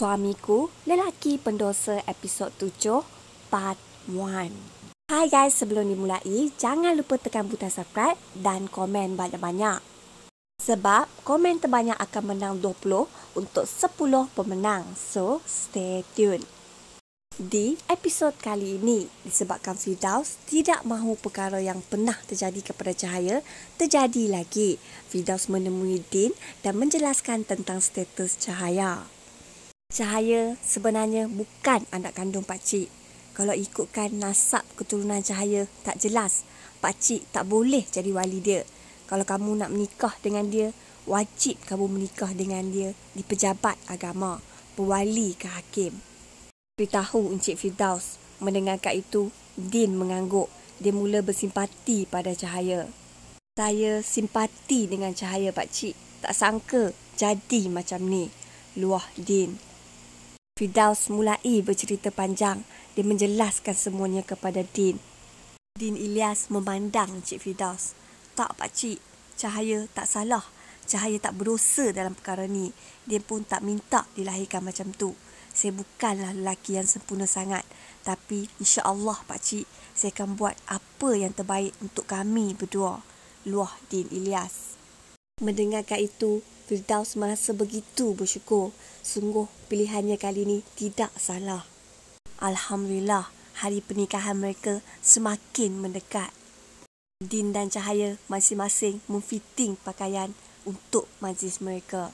Suamiku Lelaki Pendosa Episod 7 Part 1 Hai guys, sebelum dimulai, jangan lupa tekan butang subscribe dan komen banyak-banyak. Sebab komen terbanyak akan menang 20 untuk 10 pemenang. So, stay tune. Di episod kali ini, disebabkan Fidaus tidak mahu perkara yang pernah terjadi kepada Cahaya terjadi lagi. Fidaus menemui Din dan menjelaskan tentang status Cahaya. Cahaya sebenarnya bukan anak kandung pakcik. Kalau ikutkan nasab keturunan cahaya tak jelas, pakcik tak boleh jadi wali dia. Kalau kamu nak menikah dengan dia, wajib kamu menikah dengan dia di pejabat agama, pewali ke hakim. Beritahu Encik Firdaus, mendengar kat itu, Din mengangguk. Dia mula bersimpati pada cahaya. Saya simpati dengan cahaya pakcik. Tak sangka jadi macam ni. Luah Din. Fidaus mulai bercerita panjang. Dia menjelaskan semuanya kepada Din. Din Ilyas memandang Cik Fidaus. Tak pak cik, cahaya tak salah. Cahaya tak berdosa dalam perkara ni. Dia pun tak minta dilahirkan macam tu. Saya bukanlah lelaki yang sempurna sangat. Tapi insya Allah pak cik, saya akan buat apa yang terbaik untuk kami berdua. Luah Din Ilyas. Mendengarkan itu, Firdaus merasa begitu bersyukur. Sungguh pilihannya kali ini tidak salah. Alhamdulillah, hari pernikahan mereka semakin mendekat. Din dan Cahaya masing-masing memfitting pakaian untuk majlis mereka.